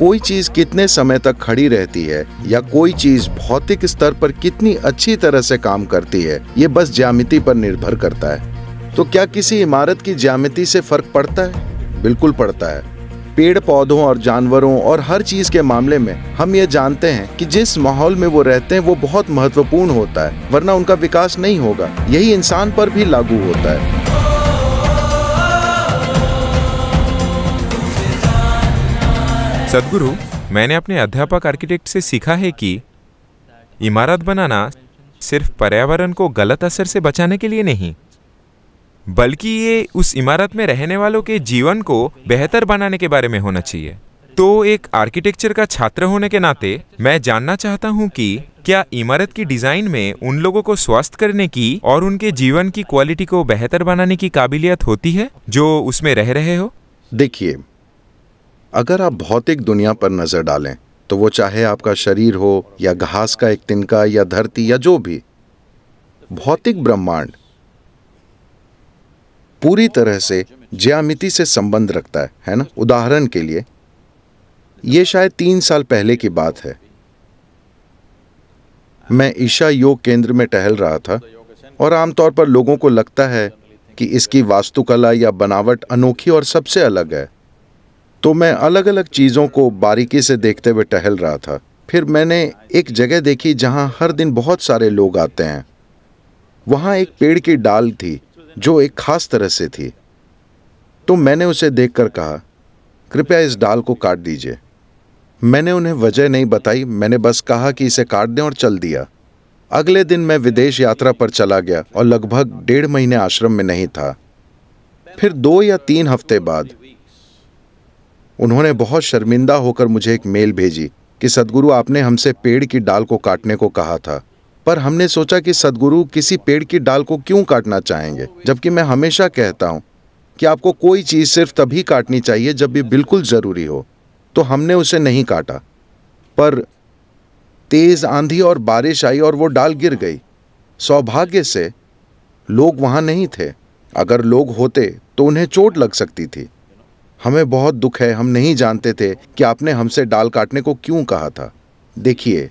कोई चीज कितने समय तक खड़ी रहती है या कोई चीज भौतिक स्तर पर कितनी अच्छी तरह से काम करती है ये बस ज्यामिति पर निर्भर करता है तो क्या किसी इमारत की ज्यामिति से फर्क पड़ता है बिल्कुल पड़ता है पेड़ पौधों और जानवरों और हर चीज के मामले में हम ये जानते हैं कि जिस माहौल में वो रहते हैं वो बहुत महत्वपूर्ण होता है वरना उनका विकास नहीं होगा यही इंसान पर भी लागू होता है सदगुरु मैंने अपने अध्यापक आर्किटेक्ट से सीखा है कि इमारत बनाना सिर्फ पर्यावरण को गलत असर से बचाने के लिए नहीं बल्कि ये उस इमारत में रहने वालों के जीवन को बेहतर बनाने के बारे में होना चाहिए तो एक आर्किटेक्चर का छात्र होने के नाते मैं जानना चाहता हूँ कि क्या इमारत की डिजाइन में उन लोगों को स्वस्थ करने की और उनके जीवन की क्वालिटी को बेहतर बनाने की काबिलियत होती है जो उसमें रह रहे हो देखिए अगर आप भौतिक दुनिया पर नज़र डालें तो वो चाहे आपका शरीर हो या घास का एक तिनका या धरती या जो भी भौतिक ब्रह्मांड पूरी तरह से ज्यामिति से संबंध रखता है है ना उदाहरण के लिए यह शायद तीन साल पहले की बात है मैं ईशा योग केंद्र में टहल रहा था और आमतौर पर लोगों को लगता है कि इसकी वास्तुकला या बनावट अनोखी और सबसे अलग है तो मैं अलग अलग चीज़ों को बारीकी से देखते हुए टहल रहा था फिर मैंने एक जगह देखी जहाँ हर दिन बहुत सारे लोग आते हैं वहाँ एक पेड़ की डाल थी जो एक खास तरह से थी तो मैंने उसे देखकर कहा कृपया इस डाल को काट दीजिए मैंने उन्हें वजह नहीं बताई मैंने बस कहा कि इसे काट दें और चल दिया अगले दिन मैं विदेश यात्रा पर चला गया और लगभग डेढ़ महीने आश्रम में नहीं था फिर दो या तीन हफ्ते बाद उन्होंने बहुत शर्मिंदा होकर मुझे एक मेल भेजी कि सदगुरु आपने हमसे पेड़ की डाल को काटने को कहा था पर हमने सोचा कि सदगुरु किसी पेड़ की डाल को क्यों काटना चाहेंगे जबकि मैं हमेशा कहता हूँ कि आपको कोई चीज़ सिर्फ तभी काटनी चाहिए जब भी बिल्कुल ज़रूरी हो तो हमने उसे नहीं काटा पर तेज़ आंधी और बारिश आई और वो डाल गिर गई सौभाग्य से लोग वहां नहीं थे अगर लोग होते तो उन्हें चोट लग सकती थी हमें बहुत दुख है हम नहीं जानते थे कि आपने हमसे डाल काटने को क्यों कहा था देखिए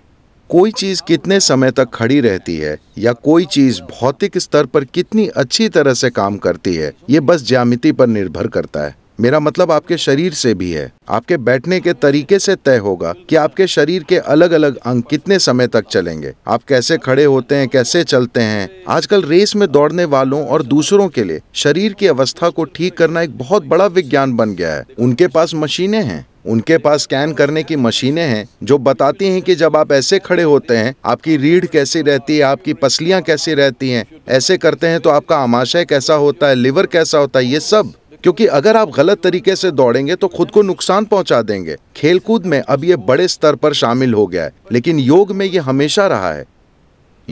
कोई चीज़ कितने समय तक खड़ी रहती है या कोई चीज़ भौतिक स्तर पर कितनी अच्छी तरह से काम करती है ये बस ज्यामिति पर निर्भर करता है मेरा मतलब आपके शरीर से भी है आपके बैठने के तरीके से तय होगा कि आपके शरीर के अलग अलग अंग कितने समय तक चलेंगे आप कैसे खड़े होते हैं कैसे चलते हैं आजकल रेस में दौड़ने वालों और दूसरों के लिए शरीर की अवस्था को ठीक करना एक बहुत बड़ा विज्ञान बन गया है उनके पास मशीनें हैं उनके पास स्कैन करने की मशीनें हैं जो बताती हैं कि जब आप ऐसे खड़े होते हैं आपकी रीढ़ कैसी रहती है आपकी पसलियां कैसी रहती हैं ऐसे करते हैं तो आपका आमाशय कैसा होता है लिवर कैसा होता है ये सब क्योंकि अगर आप गलत तरीके से दौड़ेंगे तो खुद को नुकसान पहुंचा देंगे खेलकूद में अब ये बड़े स्तर पर शामिल हो गया है लेकिन योग में ये हमेशा रहा है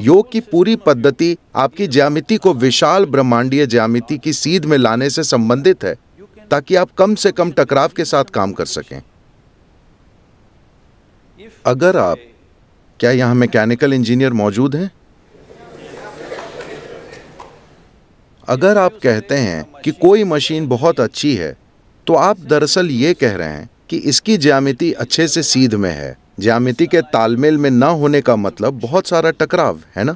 योग की पूरी पद्धति आपकी ज्यामिति को विशाल ब्रह्मांडीय ज्यामिति की सीध में लाने से संबंधित है ताकि आप कम से कम टकराव के साथ काम कर सकें अगर आप क्या यहां मैकेनिकल इंजीनियर मौजूद हैं अगर आप कहते हैं कि कोई मशीन बहुत अच्छी है तो आप दरअसल ये कह रहे हैं कि इसकी ज्यामिति अच्छे से सीध में है ज्यामिति के तालमेल में ना होने का मतलब बहुत सारा टकराव है ना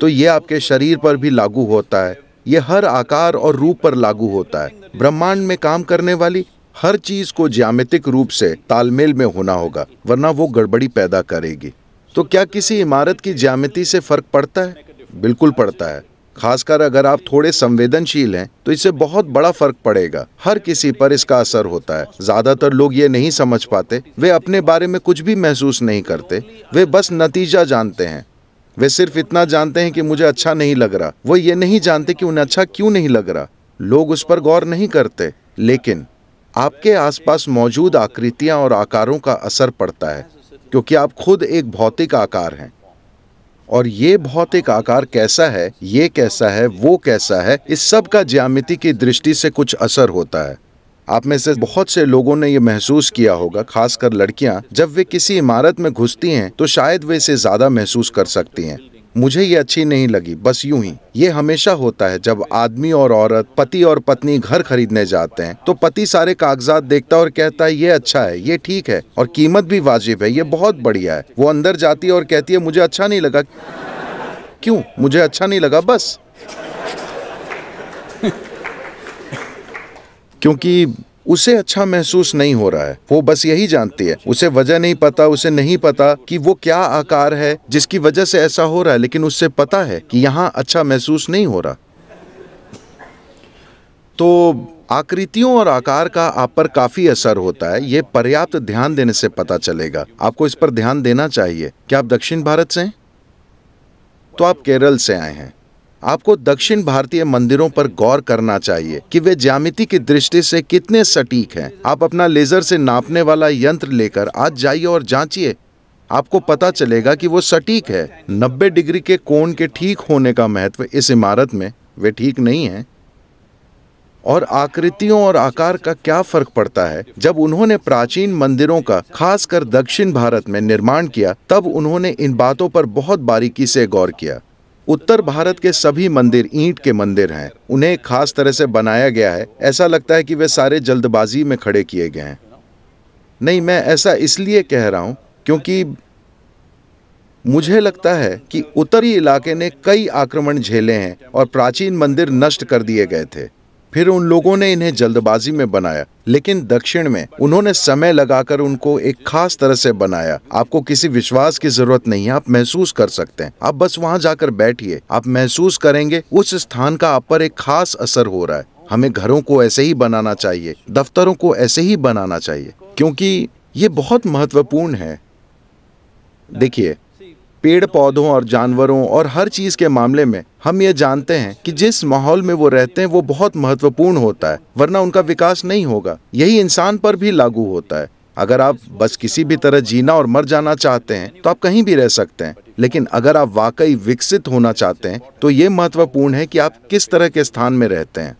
तो ये आपके शरीर पर भी लागू होता है ये हर आकार और रूप पर लागू होता है ब्रह्मांड में काम करने वाली हर चीज को ज्यामितिक रूप से तालमेल में होना होगा वरना वो गड़बड़ी पैदा करेगी तो क्या किसी इमारत की ज्यामिति से फर्क पड़ता है बिल्कुल पड़ता है खासकर अगर आप थोड़े संवेदनशील हैं तो इससे बहुत बड़ा फर्क पड़ेगा हर किसी पर इसका असर होता है ज्यादातर लोग ये नहीं समझ पाते वे अपने बारे में कुछ भी महसूस नहीं करते वे बस नतीजा जानते हैं वे सिर्फ इतना जानते हैं कि मुझे अच्छा नहीं लग रहा वो ये नहीं जानते कि उन्हें अच्छा क्यों नहीं लग रहा लोग उस पर गौर नहीं करते लेकिन आपके आसपास मौजूद आकृतियां और आकारों का असर पड़ता है क्योंकि आप खुद एक भौतिक आकार हैं और ये भौतिक आकार कैसा है ये कैसा है वो कैसा है इस सब का ज्यामिति की दृष्टि से कुछ असर होता है आप में से बहुत से लोगों ने ये महसूस किया होगा खासकर लड़कियां जब वे किसी इमारत में घुसती हैं तो शायद वे इसे ज्यादा महसूस कर सकती हैं मुझे ये अच्छी नहीं लगी बस यूं ही ये हमेशा होता है जब आदमी और औरत पति और पत्नी घर खरीदने जाते हैं तो पति सारे कागजात देखता है और कहता है ये अच्छा है ये ठीक है और कीमत भी वाजिब है ये बहुत बढ़िया है वो अंदर जाती है और कहती है मुझे अच्छा नहीं लगा क्यों मुझे अच्छा नहीं लगा बस क्योंकि उसे अच्छा महसूस नहीं हो रहा है वो बस यही जानती है उसे वजह नहीं पता उसे नहीं पता कि वो क्या आकार है जिसकी वजह से ऐसा हो रहा है लेकिन उससे पता है कि यहाँ अच्छा महसूस नहीं हो रहा तो आकृतियों और आकार का आप पर काफी असर होता है ये पर्याप्त ध्यान देने से पता चलेगा आपको इस पर ध्यान देना चाहिए क्या आप दक्षिण भारत से हैं तो आप केरल से आए हैं आपको दक्षिण भारतीय मंदिरों पर गौर करना चाहिए कि वे ज्यामिति की दृष्टि से कितने सटीक हैं आप अपना लेजर से नापने वाला यंत्र लेकर आज जाइए और जांचिए आपको पता चलेगा कि वो सटीक है 90 डिग्री के कोण के ठीक होने का महत्व इस इमारत में वे ठीक नहीं है और आकृतियों और आकार का क्या फर्क पड़ता है जब उन्होंने प्राचीन मंदिरों का खासकर दक्षिण भारत में निर्माण किया तब उन्होंने इन बातों पर बहुत बारीकी से गौर किया उत्तर भारत के सभी मंदिर ईंट के मंदिर हैं उन्हें खास तरह से बनाया गया है ऐसा लगता है कि वे सारे जल्दबाजी में खड़े किए गए हैं नहीं मैं ऐसा इसलिए कह रहा हूं क्योंकि मुझे लगता है कि उत्तरी इलाके ने कई आक्रमण झेले हैं और प्राचीन मंदिर नष्ट कर दिए गए थे फिर उन लोगों ने इन्हें जल्दबाजी में बनाया लेकिन दक्षिण में उन्होंने समय लगाकर उनको एक खास तरह से बनाया आपको किसी विश्वास की जरूरत नहीं है आप महसूस कर सकते हैं आप बस वहाँ जाकर बैठिए आप महसूस करेंगे उस स्थान का आप पर एक खास असर हो रहा है हमें घरों को ऐसे ही बनाना चाहिए दफ्तरों को ऐसे ही बनाना चाहिए क्योंकि ये बहुत महत्वपूर्ण है देखिए पेड़ पौधों और जानवरों और हर चीज़ के मामले में हम ये जानते हैं कि जिस माहौल में वो रहते हैं वो बहुत महत्वपूर्ण होता है वरना उनका विकास नहीं होगा यही इंसान पर भी लागू होता है अगर आप बस किसी भी तरह जीना और मर जाना चाहते हैं तो आप कहीं भी रह सकते हैं लेकिन अगर आप वाकई विकसित होना चाहते हैं तो ये महत्वपूर्ण है कि आप किस तरह के स्थान में रहते हैं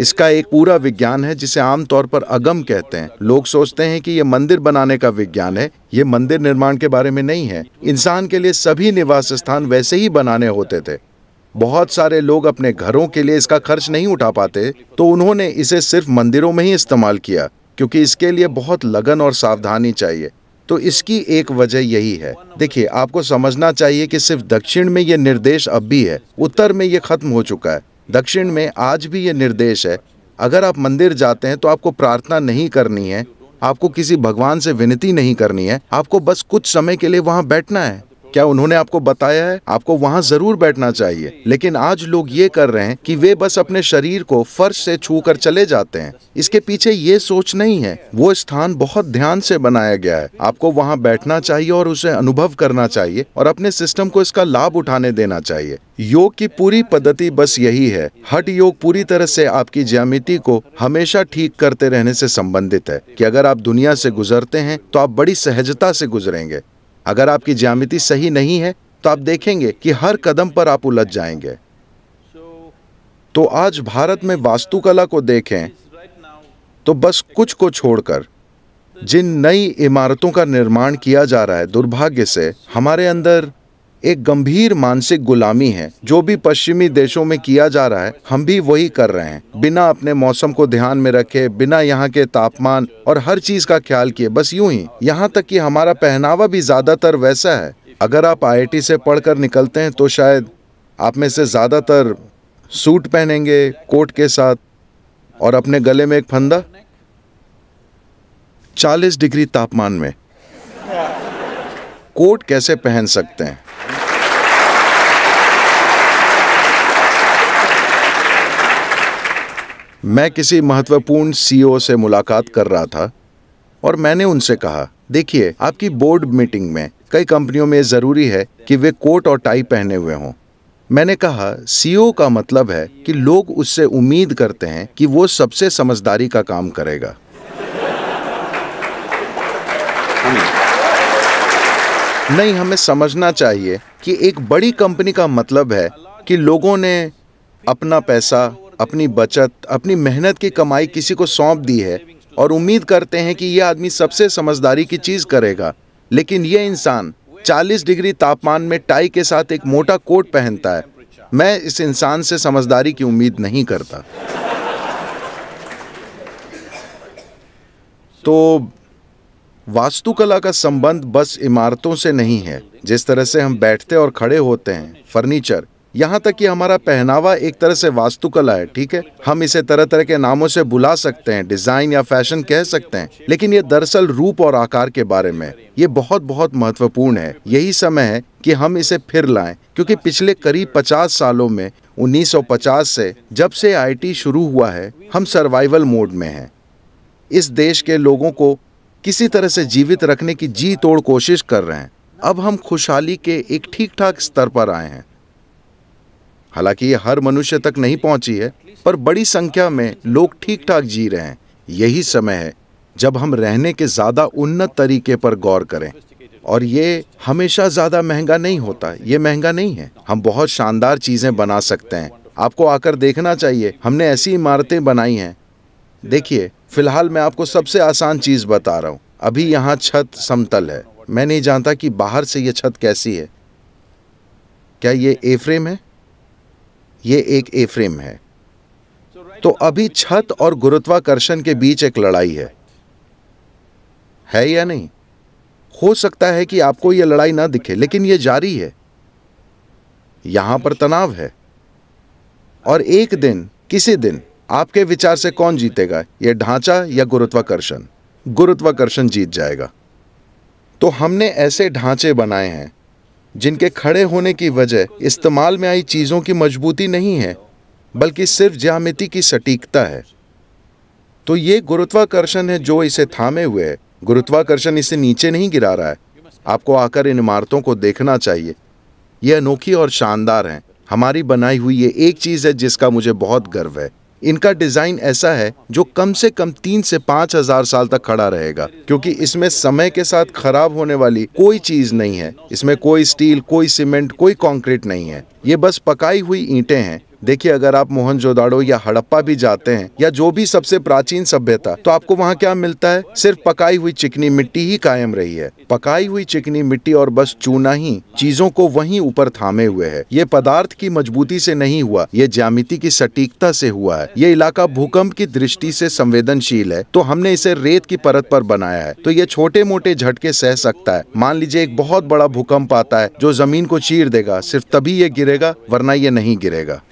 इसका एक पूरा विज्ञान है जिसे आमतौर पर अगम कहते हैं लोग सोचते हैं कि ये मंदिर बनाने का विज्ञान है ये मंदिर निर्माण के बारे में नहीं है इंसान के लिए सभी निवास स्थान वैसे ही बनाने होते थे बहुत सारे लोग अपने घरों के लिए इसका खर्च नहीं उठा पाते तो उन्होंने इसे सिर्फ मंदिरों में ही इस्तेमाल किया क्योंकि इसके लिए बहुत लगन और सावधानी चाहिए तो इसकी एक वजह यही है देखिए आपको समझना चाहिए कि सिर्फ दक्षिण में ये निर्देश अब भी है उत्तर में ये खत्म हो चुका है दक्षिण में आज भी ये निर्देश है अगर आप मंदिर जाते हैं तो आपको प्रार्थना नहीं करनी है आपको किसी भगवान से विनती नहीं करनी है आपको बस कुछ समय के लिए वहाँ बैठना है क्या उन्होंने आपको बताया है आपको वहाँ जरूर बैठना चाहिए लेकिन आज लोग ये कर रहे हैं कि वे बस अपने शरीर को फर्श से छू कर चले जाते हैं इसके पीछे ये सोच नहीं है वो स्थान बहुत ध्यान से बनाया गया है आपको वहाँ बैठना चाहिए और उसे अनुभव करना चाहिए और अपने सिस्टम को इसका लाभ उठाने देना चाहिए योग की पूरी पद्धति बस यही है हट योग पूरी तरह से आपकी ज्यामिति को हमेशा ठीक करते रहने से संबंधित है कि अगर आप दुनिया से गुजरते हैं तो आप बड़ी सहजता से गुजरेंगे अगर आपकी ज्यामिति सही नहीं है तो आप देखेंगे कि हर कदम पर आप उलझ जाएंगे तो आज भारत में वास्तुकला को देखें तो बस कुछ को छोड़कर जिन नई इमारतों का निर्माण किया जा रहा है दुर्भाग्य से हमारे अंदर एक गंभीर मानसिक गुलामी है जो भी पश्चिमी देशों में किया जा रहा है हम भी वही कर रहे हैं बिना अपने मौसम को ध्यान में रखे बिना यहाँ के तापमान और हर चीज का ख्याल किए बस यूं ही यहाँ तक कि हमारा पहनावा भी ज्यादातर वैसा है अगर आप आईआईटी से पढ़कर निकलते हैं तो शायद आप में से ज्यादातर सूट पहनेंगे कोट के साथ और अपने गले में एक फंदा चालीस डिग्री तापमान में कोट कैसे पहन सकते हैं मैं किसी महत्वपूर्ण सीईओ e से मुलाकात कर रहा था और मैंने उनसे कहा देखिए आपकी बोर्ड मीटिंग में कई कंपनियों में ज़रूरी है कि वे कोट और टाई पहने हुए हों मैंने कहा सीईओ e का मतलब है कि लोग उससे उम्मीद करते हैं कि वो सबसे समझदारी का काम करेगा नहीं हमें समझना चाहिए कि एक बड़ी कंपनी का मतलब है कि लोगों ने अपना पैसा अपनी बचत अपनी मेहनत की कमाई किसी को सौंप दी है और उम्मीद करते हैं कि यह आदमी सबसे समझदारी की चीज़ करेगा लेकिन यह इंसान 40 डिग्री तापमान में टाई के साथ एक मोटा कोट पहनता है मैं इस इंसान से समझदारी की उम्मीद नहीं करता तो वास्तुकला का संबंध बस इमारतों से नहीं है जिस तरह से हम बैठते और खड़े होते हैं फर्नीचर यहाँ तक कि हमारा पहनावा एक तरह से वास्तुकला है ठीक है हम इसे तरह तरह के नामों से बुला सकते हैं डिजाइन या फैशन कह सकते हैं लेकिन ये दरअसल रूप और आकार के बारे में ये बहुत बहुत महत्वपूर्ण है यही समय है कि हम इसे फिर लाएं क्योंकि पिछले करीब 50 सालों में 1950 से जब से आई शुरू हुआ है हम सर्वाइवल मोड में है इस देश के लोगों को किसी तरह से जीवित रखने की जी तोड़ कोशिश कर रहे हैं अब हम खुशहाली के एक ठीक ठाक स्तर पर आए हैं हालांकि ये हर मनुष्य तक नहीं पहुंची है पर बड़ी संख्या में लोग ठीक ठाक जी रहे हैं यही समय है जब हम रहने के ज़्यादा उन्नत तरीके पर गौर करें और ये हमेशा ज़्यादा महंगा नहीं होता ये महंगा नहीं है हम बहुत शानदार चीज़ें बना सकते हैं आपको आकर देखना चाहिए हमने ऐसी इमारतें बनाई हैं देखिए फ़िलहाल मैं आपको सबसे आसान चीज़ बता रहा हूँ अभी यहाँ छत समतल है मैं नहीं जानता कि बाहर से यह छत कैसी है क्या ये ए फ्रेम है ये एक ए फ्रेम है तो अभी छत और गुरुत्वाकर्षण के बीच एक लड़ाई है है या नहीं हो सकता है कि आपको यह लड़ाई ना दिखे लेकिन यह जारी है यहां पर तनाव है और एक दिन किसी दिन आपके विचार से कौन जीतेगा यह ढांचा या गुरुत्वाकर्षण गुरुत्वाकर्षण जीत जाएगा तो हमने ऐसे ढांचे बनाए हैं जिनके खड़े होने की वजह इस्तेमाल में आई चीज़ों की मजबूती नहीं है बल्कि सिर्फ ज्यामिति की सटीकता है तो ये गुरुत्वाकर्षण है जो इसे थामे हुए है गुरुत्वाकर्षण इसे नीचे नहीं गिरा रहा है आपको आकर इन इमारतों को देखना चाहिए ये अनोखी और शानदार हैं हमारी बनाई हुई ये एक चीज़ है जिसका मुझे बहुत गर्व है इनका डिज़ाइन ऐसा है जो कम से कम तीन से पाँच हजार साल तक खड़ा रहेगा क्योंकि इसमें समय के साथ खराब होने वाली कोई चीज़ नहीं है इसमें कोई स्टील कोई सीमेंट कोई कंक्रीट नहीं है ये बस पकाई हुई ईंटें हैं देखिए अगर आप मोहनजोदाड़ो या हड़प्पा भी जाते हैं या जो भी सबसे प्राचीन सभ्यता तो आपको वहाँ क्या मिलता है सिर्फ पकाई हुई चिकनी मिट्टी ही कायम रही है पकाई हुई चिकनी मिट्टी और बस चूना ही चीजों को वहीं ऊपर थामे हुए है ये पदार्थ की मजबूती से नहीं हुआ ये ज्यामिति की सटीकता से हुआ है ये इलाका भूकंप की दृष्टि से संवेदनशील है तो हमने इसे रेत की परत पर बनाया है तो ये छोटे मोटे झटके सह सकता है मान लीजिए एक बहुत बड़ा भूकंप आता है जो जमीन को चीर देगा सिर्फ तभी ये गिरेगा वरना ये नहीं गिरेगा